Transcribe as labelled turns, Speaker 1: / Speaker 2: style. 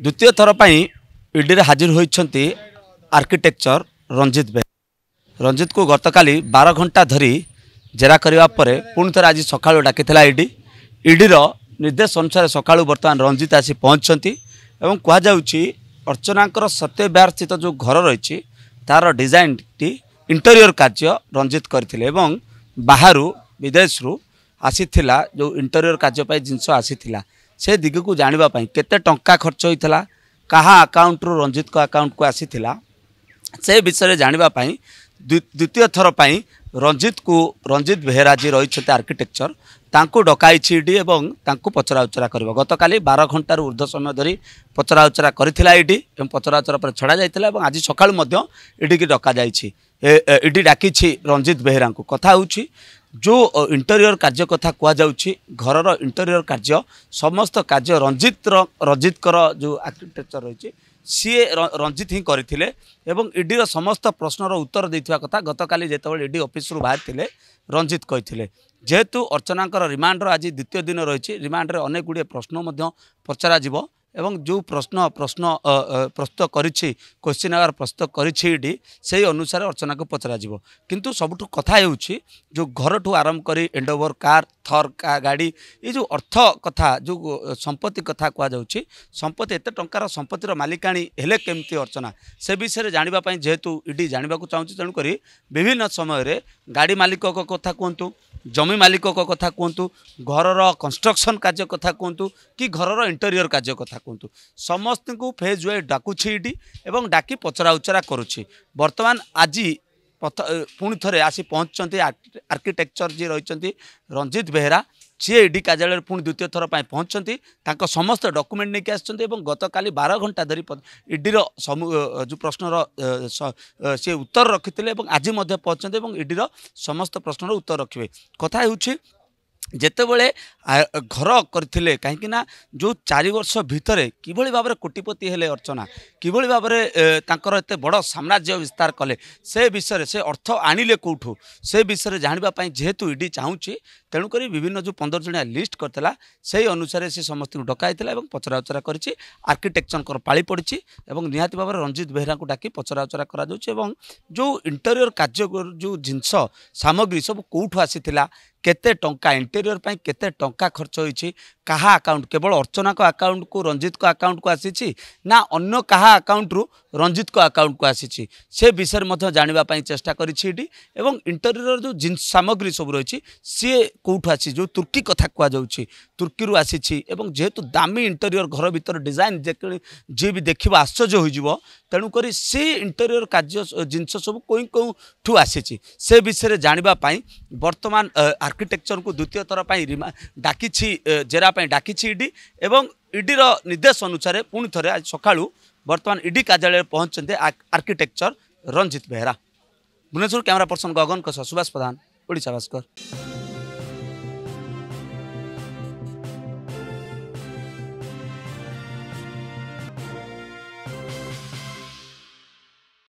Speaker 1: ଦ୍ୱିତୀୟ ଥର ପାଇଁ ଇଡ଼ିରେ ହାଜିର ହୋଇଛନ୍ତି ଆର୍କିଟେକ୍ଚର ରଞ୍ଜିତ ବେହେରା ରଞ୍ଜିତକୁ ଗତକାଲି ବାର ଘଣ୍ଟା ଧରି ଜେରା କରିବା ପରେ ପୁଣି ଥରେ ଆଜି ସକାଳୁ ଡାକିଥିଲା ଇଡ଼ି ଇଡ଼ିର ନିର୍ଦ୍ଦେଶ ଅନୁସାରେ ସକାଳୁ ବର୍ତ୍ତମାନ ରଞ୍ଜିତ ଆସି ପହଞ୍ଚନ୍ତି ଏବଂ କୁହାଯାଉଛି ଅର୍ଚ୍ଚନାଙ୍କର ସତ୍ୟବିହାରସ୍ଥିତ ଯେଉଁ ଘର ରହିଛି ତା'ର ଡିଜାଇନ୍ଟି ଇଣ୍ଟେରିୟର କାର୍ଯ୍ୟ ରଞ୍ଜିତ କରିଥିଲେ ଏବଂ ବାହାରୁ ବିଦେଶରୁ ଆସିଥିଲା ଯେଉଁ ଇଣ୍ଟେରିୟର କାର୍ଯ୍ୟ ପାଇଁ ଜିନିଷ ଆସିଥିଲା ସେ ଦିଗକୁ ଜାଣିବା ପାଇଁ କେତେ ଟଙ୍କା ଖର୍ଚ୍ଚ ହୋଇଥିଲା କାହା ଆକାଉଣ୍ଟରୁ ରଞ୍ଜିତଙ୍କ ଆକାଉଣ୍ଟକୁ ଆସିଥିଲା ସେ ବିଷୟରେ ଜାଣିବା ପାଇଁ ଦ୍ୱିତୀୟ ଥର ପାଇଁ ରଞ୍ଜିତକୁ ରଞ୍ଜିତ ବେହେରା ଯିଏ ରହିଛନ୍ତି ଆର୍କିଟେକ୍ଚର ତାଙ୍କୁ ଡକାଇଛି ଇଡି ଏବଂ ତାଙ୍କୁ ପଚରାଉଚରା କରିବ ଗତକାଲି ବାର ଘଣ୍ଟାରୁ ଉର୍ଦ୍ଧ୍ୱ ସମୟ ଧରି ପଚରାଉଚରା କରିଥିଲା ଇଡି ଏବଂ ପଚରାଉଚରା ପରେ ଛଡ଼ାଯାଇଥିଲା ଏବଂ ଆଜି ସକାଳୁ ମଧ୍ୟ ଇଡିକି ଡକାଯାଇଛି ଇଡି ଡାକିଛି ରଞ୍ଜିତ ବେହେରାଙ୍କୁ କଥା ହେଉଛି ଯେଉଁ ଇଣ୍ଟେରିଅର କାର୍ଯ୍ୟ କଥା କୁହାଯାଉଛି ଘରର ଇଣ୍ଟେରିଅର କାର୍ଯ୍ୟ ସମସ୍ତ କାର୍ଯ୍ୟ ରଞ୍ଜିତର ରଞ୍ଜିତଙ୍କର ଯେଉଁ ଆର୍କିଟେକ୍ଚର ରହିଛି ସିଏ ରଞ୍ଜିତ ହିଁ କରିଥିଲେ ଏବଂ ଇଡ଼ିର ସମସ୍ତ ପ୍ରଶ୍ନର ଉତ୍ତର ଦେଇଥିବା କଥା ଗତକାଲି ଯେତେବେଳେ ଇଡ଼ି ଅଫିସରୁ ବାହାରିଥିଲେ ରଞ୍ଜିତ କହିଥିଲେ ଯେହେତୁ ଅର୍ଚ୍ଚନାଙ୍କର ରିମାଣ୍ଡର ଆଜି ଦ୍ୱିତୀୟ ଦିନ ରହିଛି ରିମାଣ୍ଡରେ ଅନେକ ଗୁଡ଼ିଏ ପ୍ରଶ୍ନ ମଧ୍ୟ ପଚରାଯିବ ଏବଂ ଯେଉଁ ପ୍ରଶ୍ନ ପ୍ରଶ୍ନ ପ୍ରସ୍ତୁତ କରିଛି କୋଶ୍ଚିନ୍ ଆଗର ପ୍ରସ୍ତୁତ କରିଛି ଏଇଠି ସେହି ଅନୁସାରେ ଅର୍ଚ୍ଚନାକୁ ପଚରାଯିବ କିନ୍ତୁ ସବୁଠୁ କଥା ହେଉଛି ଯେଉଁ ଘରଠୁ ଆରମ୍ଭ କରି ଏଣ୍ଡୋଭର୍ କାର୍ ଥର ଗାଡ଼ି ଏ ଯେଉଁ ଅର୍ଥ କଥା ଯେଉଁ ସମ୍ପତ୍ତି କଥା କୁହାଯାଉଛି ସମ୍ପତ୍ତି ଏତେ ଟଙ୍କାର ସମ୍ପତ୍ତିର ମାଲିକାଣୀ ହେଲେ କେମିତି ଅର୍ଚ୍ଚନା ସେ ବିଷୟରେ ଜାଣିବା ପାଇଁ ଯେହେତୁ ଇଡ଼ି ଜାଣିବାକୁ ଚାହୁଁଛି ତେଣୁକରି ବିଭିନ୍ନ ସମୟରେ ଗାଡ଼ି ମାଲିକଙ୍କ କଥା କୁହନ୍ତୁ ଜମି ମାଲିକଙ୍କ କଥା କୁହନ୍ତୁ ଘରର କନଷ୍ଟ୍ରକ୍ସନ୍ କାର୍ଯ୍ୟ କଥା କୁହନ୍ତୁ କି ଘରର ଇଣ୍ଟେରିୟର କାର୍ଯ୍ୟ କଥା କୁହନ୍ତୁ ସମସ୍ତଙ୍କୁ ଫେଜ୍ ୱାଇ ଡାକୁଛି ଇଡ଼ି ଏବଂ ଡାକି ପଚରା ଉଚରା କରୁଛି ବର୍ତ୍ତମାନ ଆଜି ପୁଣି ଥରେ ଆସି ପହଞ୍ଚିଛନ୍ତି ଆର୍କିଟେକ୍ଚର୍ ଯିଏ ରହିଛନ୍ତି ରଞ୍ଜିତ ବେହେରା ସିଏ ଇ କାର୍ଯ୍ୟାଳୟରେ ପୁଣି ଦ୍ୱିତୀୟ ଥର ପାଇଁ ପହଞ୍ଚନ୍ତି ତାଙ୍କ ସମସ୍ତ ଡକ୍ୟୁମେଣ୍ଟ ନେଇକି ଆସିଛନ୍ତି ଏବଂ ଗତକାଲି ବାର ଘଣ୍ଟା ଧରି ଇଡ଼ିର ଯେଉଁ ପ୍ରଶ୍ନର ସିଏ ଉତ୍ତର ରଖିଥିଲେ ଏବଂ ଆଜି ମଧ୍ୟ ପହଞ୍ଚନ୍ତି ଏବଂ ଇଡ଼ିର ସମସ୍ତ ପ୍ରଶ୍ନର ଉତ୍ତର ରଖିବେ କଥା ହେଉଛି ଯେତେବେଳେ ଘର କରିଥିଲେ କାହିଁକି ନା ଯେଉଁ ଚାରି ବର୍ଷ ଭିତରେ କିଭଳି ଭାବରେ କୋଟିପତି ହେଲେ ଅର୍ଚ୍ଚନା କିଭଳି ଭାବରେ ତାଙ୍କର ଏତେ ବଡ଼ ସାମ୍ରାଜ୍ୟ ବିସ୍ତାର କଲେ ସେ ବିଷୟରେ ସେ ଅର୍ଥ ଆଣିଲେ କେଉଁଠୁ ସେ ବିଷୟରେ ଜାଣିବା ପାଇଁ ଯେହେତୁ ଇଡି ଚାହୁଁଛି ତେଣୁକରି ବିଭିନ୍ନ ଯେଉଁ ପନ୍ଦର ଜଣିଆ ଲିଷ୍ଟ କରିଥିଲା ସେହି ଅନୁସାରେ ସେ ସମସ୍ତଙ୍କୁ ଡକା ହେଇଥିଲା ଏବଂ ପଚରାଉଚରା କରିଛି ଆର୍କିଟେକ୍ଚରଙ୍କର ପାଳି ପଡ଼ିଛି ଏବଂ ନିହାତି ଭାବରେ ରଞ୍ଜିତ ବେହେରାଙ୍କୁ ଡାକି ପଚରାଉଚରା କରାଯାଉଛି ଏବଂ ଯେଉଁ ଇଣ୍ଟରିୟର କାର୍ଯ୍ୟ ଯେଉଁ ଜିନିଷ ସାମଗ୍ରୀ ସବୁ କେଉଁଠୁ ଆସିଥିଲା କେତେ ଟଙ୍କା ଇଣ୍ଟେରିୟର ପାଇଁ କେତେ ଟଙ୍କା ଖର୍ଚ୍ଚ ହୋଇଛି କାହା ଆକାଉଣ୍ଟ କେବଳ ଅର୍ଚ୍ଚନାଙ୍କ ଆକାଉଣ୍ଟକୁ ରଞ୍ଜିତଙ୍କ ଆକାଉଣ୍ଟକୁ ଆସିଛି ନା ଅନ୍ୟ କାହା ଆକାଉଣ୍ଟରୁ ରଞ୍ଜିତଙ୍କ ଆକାଉଣ୍ଟକୁ ଆସିଛି ସେ ବିଷୟରେ ମଧ୍ୟ ଜାଣିବା ପାଇଁ ଚେଷ୍ଟା କରିଛି ଇଡି ଏବଂ ଇଣ୍ଟରଭ୍ୟୁର ଯେଉଁ ଜିନିଷ ସାମଗ୍ରୀ ସବୁ ରହିଛି ସିଏ କେଉଁଠୁ ଆସିଛି ଯେଉଁ ତୁର୍କୀ କଥା କୁହାଯାଉଛି ତୁର୍କୀରୁ ଆସିଛି ଏବଂ ଯେହେତୁ ଦାମୀ ଇଣ୍ଟରିୟର ଘର ଭିତର ଡିଜାଇନ୍ ଯିଏ ବି ଦେଖିବ ଆଶ୍ଚର୍ଯ୍ୟ ହୋଇଯିବ ତେଣୁକରି ସେ ଇଣ୍ଟରିୟର କାର୍ଯ୍ୟ ଜିନିଷ ସବୁ କେଉଁ କେଉଁଠୁ ଆସିଛି ସେ ବିଷୟରେ ଜାଣିବା ପାଇଁ ବର୍ତ୍ତମାନ ଆର୍କିଟେକ୍ଚରକୁ ଦ୍ୱିତୀୟ ଥର ପାଇଁ ଡାକିଛି ଜେରା ପାଇଁ ଡାକିଛି ଇଡି ଏବଂ ଇଡିର ନିର୍ଦ୍ଦେଶ ଅନୁସାରେ ପୁଣି ଥରେ ଆଜି ସକାଳୁ बर्तमान इडी कर्या पहुँच architecture Ranjit Behera Bhubaneswar camera person गगनको सह सुभाष भास्कर